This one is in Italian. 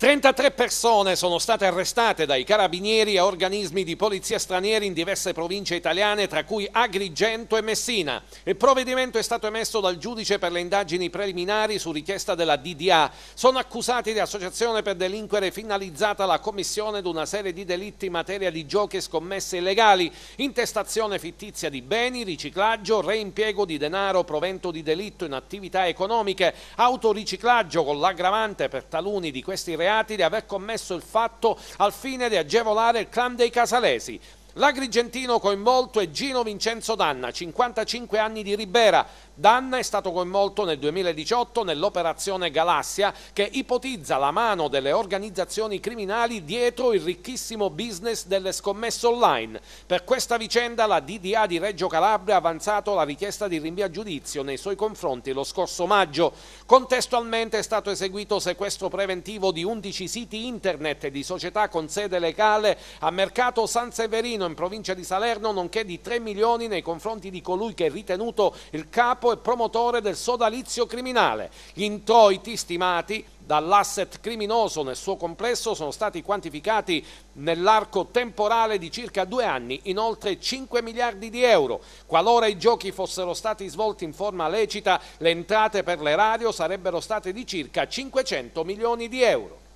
33 persone sono state arrestate dai carabinieri e organismi di polizia stranieri in diverse province italiane, tra cui Agrigento e Messina. Il provvedimento è stato emesso dal giudice per le indagini preliminari su richiesta della DDA. Sono accusati di associazione per delinquere finalizzata alla commissione di una serie di delitti in materia di giochi e scommesse illegali, intestazione fittizia di beni, riciclaggio, reimpiego di denaro provento di delitto in attività economiche, autoriciclaggio con l'aggravante per taluni di questi reati reati di aver commesso il fatto al fine di agevolare il clan dei Casalesi. L'agrigentino coinvolto è Gino Vincenzo Danna, 55 anni di Ribera. Danna è stato coinvolto nel 2018 nell'operazione Galassia che ipotizza la mano delle organizzazioni criminali dietro il ricchissimo business delle scommesse online. Per questa vicenda la DDA di Reggio Calabria ha avanzato la richiesta di rinvio a giudizio nei suoi confronti lo scorso maggio. Contestualmente è stato eseguito sequestro preventivo di 11 siti internet di società con sede legale a Mercato San Severino in provincia di Salerno, nonché di 3 milioni nei confronti di colui che è ritenuto il capo e promotore del sodalizio criminale. Gli introiti stimati dall'asset criminoso nel suo complesso sono stati quantificati nell'arco temporale di circa due anni in oltre 5 miliardi di euro. Qualora i giochi fossero stati svolti in forma lecita, le entrate per l'erario sarebbero state di circa 500 milioni di euro.